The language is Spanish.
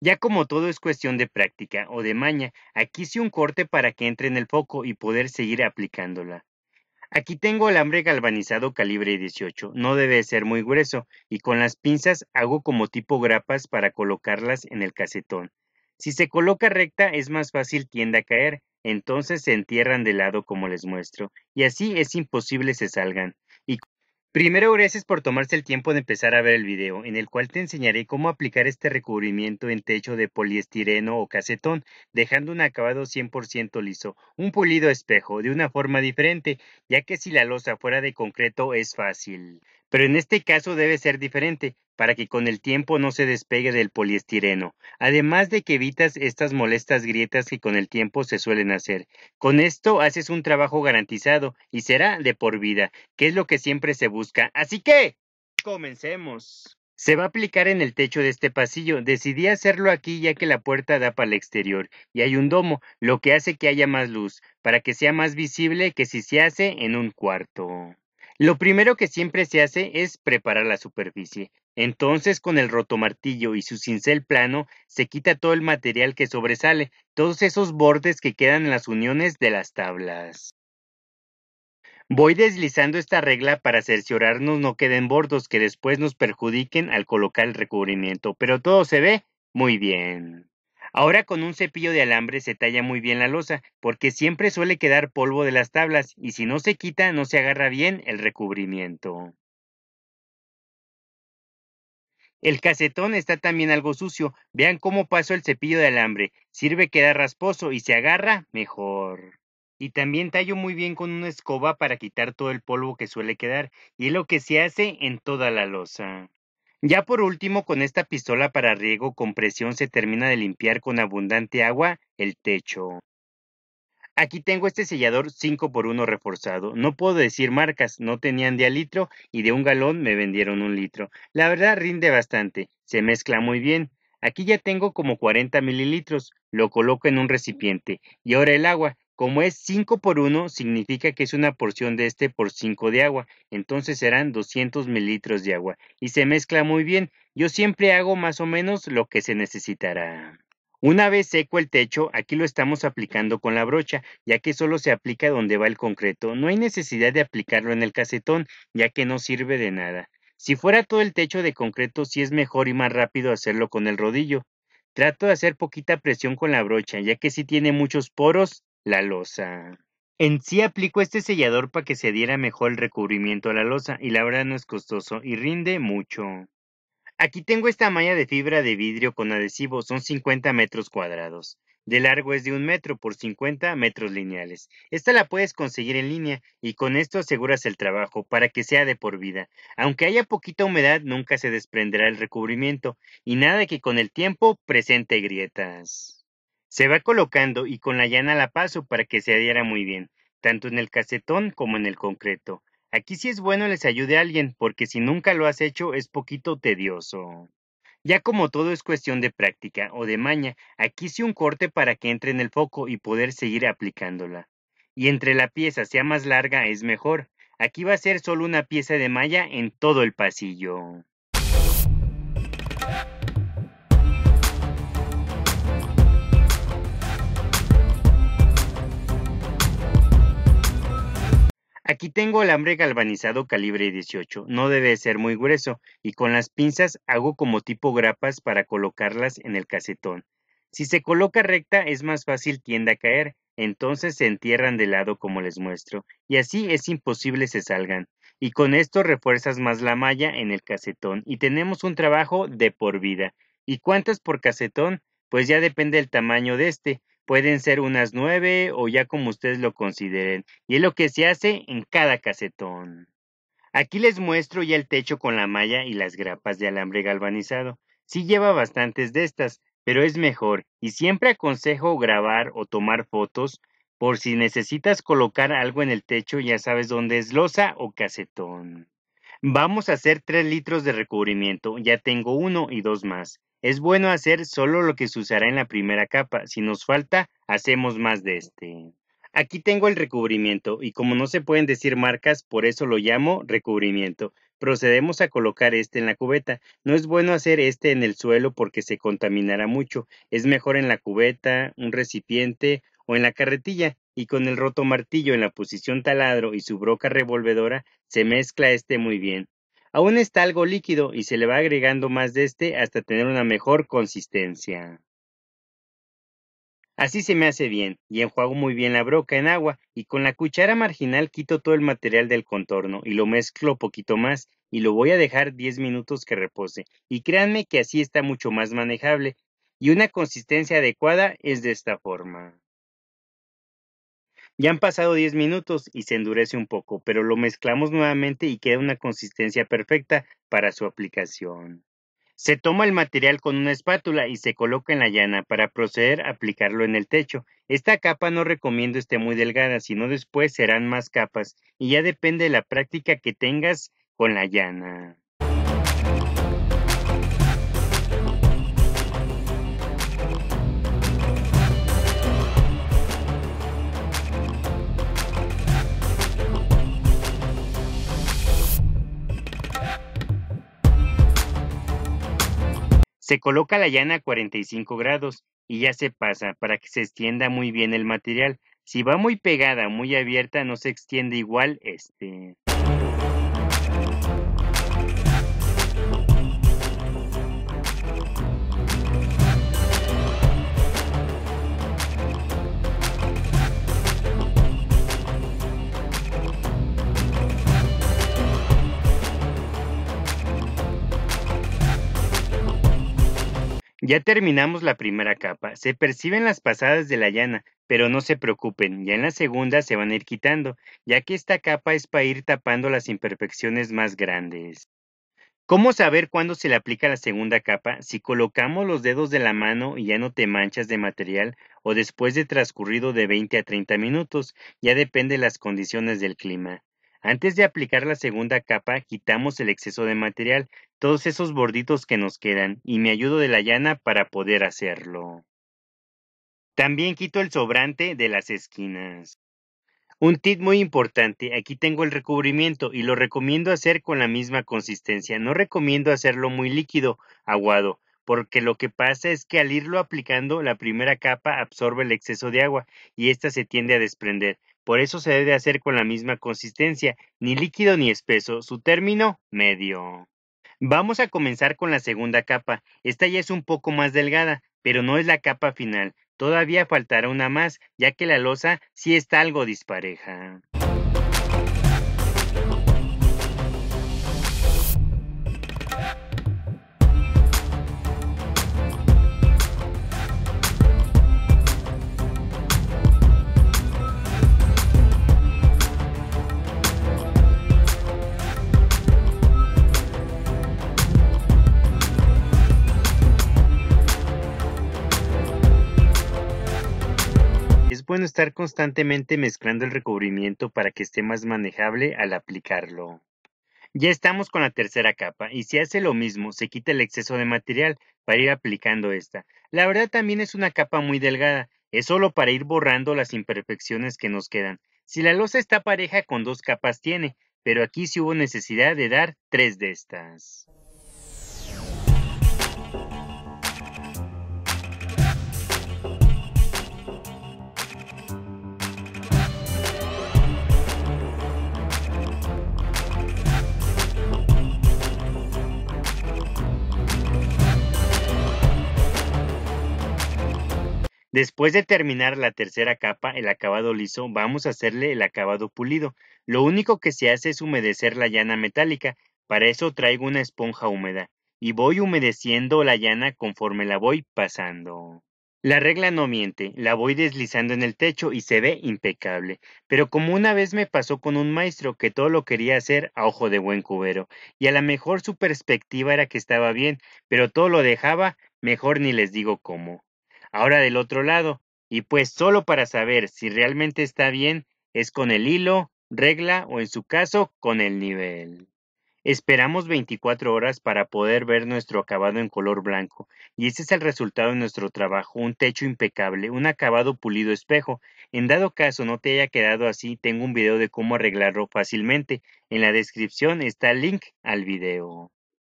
Ya como todo es cuestión de práctica o de maña, aquí hice un corte para que entre en el foco y poder seguir aplicándola. Aquí tengo alambre galvanizado calibre 18, no debe ser muy grueso, y con las pinzas hago como tipo grapas para colocarlas en el casetón. Si se coloca recta es más fácil tiende a caer, entonces se entierran de lado como les muestro, y así es imposible se salgan. Primero, gracias por tomarse el tiempo de empezar a ver el video, en el cual te enseñaré cómo aplicar este recubrimiento en techo de poliestireno o casetón, dejando un acabado 100% liso, un pulido espejo, de una forma diferente, ya que si la losa fuera de concreto es fácil, pero en este caso debe ser diferente, para que con el tiempo no se despegue del poliestireno, además de que evitas estas molestas grietas que con el tiempo se suelen hacer. Con esto haces un trabajo garantizado y será de por vida, que es lo que siempre se busca. Así que, comencemos. Se va a aplicar en el techo de este pasillo. Decidí hacerlo aquí ya que la puerta da para el exterior y hay un domo, lo que hace que haya más luz, para que sea más visible que si se hace en un cuarto. Lo primero que siempre se hace es preparar la superficie. Entonces con el rotomartillo y su cincel plano se quita todo el material que sobresale, todos esos bordes que quedan en las uniones de las tablas. Voy deslizando esta regla para cerciorarnos no queden bordos que después nos perjudiquen al colocar el recubrimiento, pero todo se ve muy bien. Ahora con un cepillo de alambre se talla muy bien la losa, porque siempre suele quedar polvo de las tablas y si no se quita no se agarra bien el recubrimiento. El casetón está también algo sucio. Vean cómo paso el cepillo de alambre. Sirve que da rasposo y se agarra mejor. Y también tallo muy bien con una escoba para quitar todo el polvo que suele quedar, y es lo que se hace en toda la losa. Ya por último, con esta pistola para riego con presión se termina de limpiar con abundante agua el techo. Aquí tengo este sellador 5x1 reforzado. No puedo decir marcas, no tenían de a litro y de un galón me vendieron un litro. La verdad rinde bastante, se mezcla muy bien. Aquí ya tengo como 40 mililitros, lo coloco en un recipiente y ahora el agua, como es 5 por 1, significa que es una porción de este por 5 de agua, entonces serán 200 mililitros de agua. Y se mezcla muy bien, yo siempre hago más o menos lo que se necesitará. Una vez seco el techo, aquí lo estamos aplicando con la brocha, ya que solo se aplica donde va el concreto, no hay necesidad de aplicarlo en el casetón, ya que no sirve de nada. Si fuera todo el techo de concreto, sí es mejor y más rápido hacerlo con el rodillo. Trato de hacer poquita presión con la brocha, ya que si tiene muchos poros la losa. En sí aplico este sellador para que se diera mejor el recubrimiento a la losa y la verdad no es costoso y rinde mucho. Aquí tengo esta malla de fibra de vidrio con adhesivo, son 50 metros cuadrados. De largo es de un metro por 50 metros lineales. Esta la puedes conseguir en línea y con esto aseguras el trabajo para que sea de por vida. Aunque haya poquita humedad, nunca se desprenderá el recubrimiento y nada que con el tiempo presente grietas. Se va colocando y con la llana la paso para que se adhiera muy bien, tanto en el casetón como en el concreto. Aquí sí es bueno les ayude a alguien, porque si nunca lo has hecho es poquito tedioso. Ya como todo es cuestión de práctica o de maña, aquí sí un corte para que entre en el foco y poder seguir aplicándola. Y entre la pieza sea más larga es mejor. Aquí va a ser solo una pieza de malla en todo el pasillo. Aquí tengo alambre galvanizado calibre 18, no debe ser muy grueso, y con las pinzas hago como tipo grapas para colocarlas en el casetón. Si se coloca recta es más fácil tienda a caer, entonces se entierran de lado como les muestro, y así es imposible se salgan. Y con esto refuerzas más la malla en el casetón, y tenemos un trabajo de por vida. ¿Y cuántas por casetón? Pues ya depende del tamaño de este, pueden ser unas nueve o ya como ustedes lo consideren, y es lo que se hace en cada casetón. Aquí les muestro ya el techo con la malla y las grapas de alambre galvanizado. Sí lleva bastantes de estas, pero es mejor, y siempre aconsejo grabar o tomar fotos por si necesitas colocar algo en el techo, ya sabes dónde es losa o casetón. Vamos a hacer tres litros de recubrimiento, ya tengo uno y dos más. Es bueno hacer solo lo que se usará en la primera capa. Si nos falta, hacemos más de este. Aquí tengo el recubrimiento y como no se pueden decir marcas, por eso lo llamo recubrimiento. Procedemos a colocar este en la cubeta. No es bueno hacer este en el suelo porque se contaminará mucho. Es mejor en la cubeta, un recipiente o en la carretilla y con el roto martillo en la posición taladro y su broca revolvedora se mezcla este muy bien. Aún está algo líquido y se le va agregando más de este hasta tener una mejor consistencia. Así se me hace bien, y enjuago muy bien la broca en agua, y con la cuchara marginal quito todo el material del contorno, y lo mezclo poquito más, y lo voy a dejar 10 minutos que repose, y créanme que así está mucho más manejable, y una consistencia adecuada es de esta forma. Ya han pasado 10 minutos y se endurece un poco, pero lo mezclamos nuevamente y queda una consistencia perfecta para su aplicación. Se toma el material con una espátula y se coloca en la llana para proceder a aplicarlo en el techo. Esta capa no recomiendo esté muy delgada, sino después serán más capas y ya depende de la práctica que tengas con la llana. Se coloca la llana a 45 grados y ya se pasa para que se extienda muy bien el material. Si va muy pegada, muy abierta, no se extiende igual este Ya terminamos la primera capa. Se perciben las pasadas de la llana, pero no se preocupen, ya en la segunda se van a ir quitando, ya que esta capa es para ir tapando las imperfecciones más grandes. ¿Cómo saber cuándo se le aplica la segunda capa? Si colocamos los dedos de la mano y ya no te manchas de material o después de transcurrido de 20 a 30 minutos, ya depende de las condiciones del clima. Antes de aplicar la segunda capa, quitamos el exceso de material, todos esos borditos que nos quedan, y me ayudo de la llana para poder hacerlo. También quito el sobrante de las esquinas. Un tip muy importante, aquí tengo el recubrimiento y lo recomiendo hacer con la misma consistencia, no recomiendo hacerlo muy líquido, aguado, porque lo que pasa es que al irlo aplicando la primera capa absorbe el exceso de agua y ésta se tiende a desprender. Por eso se debe hacer con la misma consistencia, ni líquido ni espeso, su término medio. Vamos a comenzar con la segunda capa. Esta ya es un poco más delgada, pero no es la capa final. Todavía faltará una más, ya que la losa sí está algo dispareja. estar constantemente mezclando el recubrimiento para que esté más manejable al aplicarlo. Ya estamos con la tercera capa y si hace lo mismo, se quita el exceso de material para ir aplicando esta. La verdad también es una capa muy delgada, es solo para ir borrando las imperfecciones que nos quedan. Si la losa está pareja con dos capas tiene, pero aquí sí hubo necesidad de dar tres de estas. Después de terminar la tercera capa, el acabado liso, vamos a hacerle el acabado pulido. Lo único que se hace es humedecer la llana metálica, para eso traigo una esponja húmeda, y voy humedeciendo la llana conforme la voy pasando. La regla no miente, la voy deslizando en el techo y se ve impecable. Pero como una vez me pasó con un maestro que todo lo quería hacer a ojo de buen cubero, y a lo mejor su perspectiva era que estaba bien, pero todo lo dejaba, mejor ni les digo cómo ahora del otro lado, y pues solo para saber si realmente está bien es con el hilo, regla o en su caso con el nivel. Esperamos 24 horas para poder ver nuestro acabado en color blanco, y ese es el resultado de nuestro trabajo, un techo impecable, un acabado pulido espejo. En dado caso no te haya quedado así, tengo un video de cómo arreglarlo fácilmente. En la descripción está el link al video.